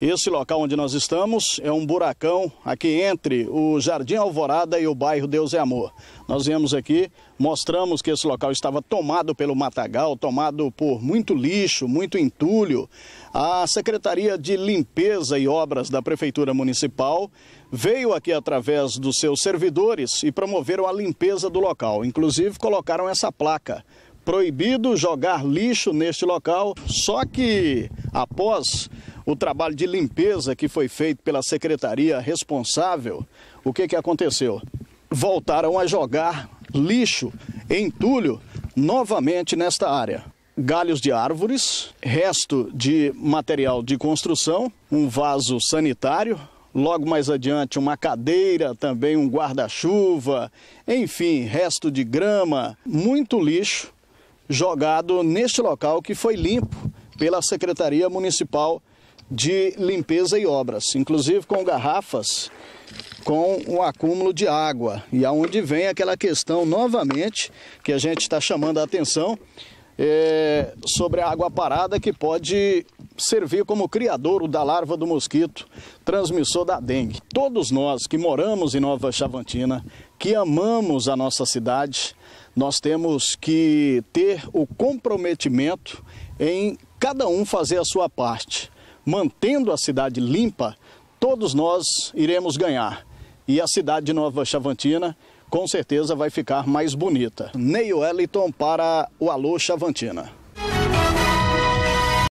Esse local onde nós estamos é um buracão aqui entre o Jardim Alvorada e o bairro Deus é Amor. Nós viemos aqui, mostramos que esse local estava tomado pelo matagal, tomado por muito lixo, muito entulho. A Secretaria de Limpeza e Obras da Prefeitura Municipal veio aqui através dos seus servidores e promoveram a limpeza do local. Inclusive colocaram essa placa: proibido jogar lixo neste local. Só que Após o trabalho de limpeza que foi feito pela secretaria responsável, o que, que aconteceu? Voltaram a jogar lixo, entulho, novamente nesta área. Galhos de árvores, resto de material de construção, um vaso sanitário, logo mais adiante uma cadeira, também um guarda-chuva, enfim, resto de grama, muito lixo jogado neste local que foi limpo pela Secretaria Municipal de Limpeza e Obras, inclusive com garrafas com o um acúmulo de água. E aonde vem aquela questão novamente que a gente está chamando a atenção é, sobre a água parada que pode servir como criador da larva do mosquito, transmissor da dengue. Todos nós que moramos em Nova Chavantina, que amamos a nossa cidade, nós temos que ter o comprometimento em cada um fazer a sua parte. Mantendo a cidade limpa, todos nós iremos ganhar. E a cidade de Nova Chavantina com certeza vai ficar mais bonita. Ney Wellington para o Alô Chavantina.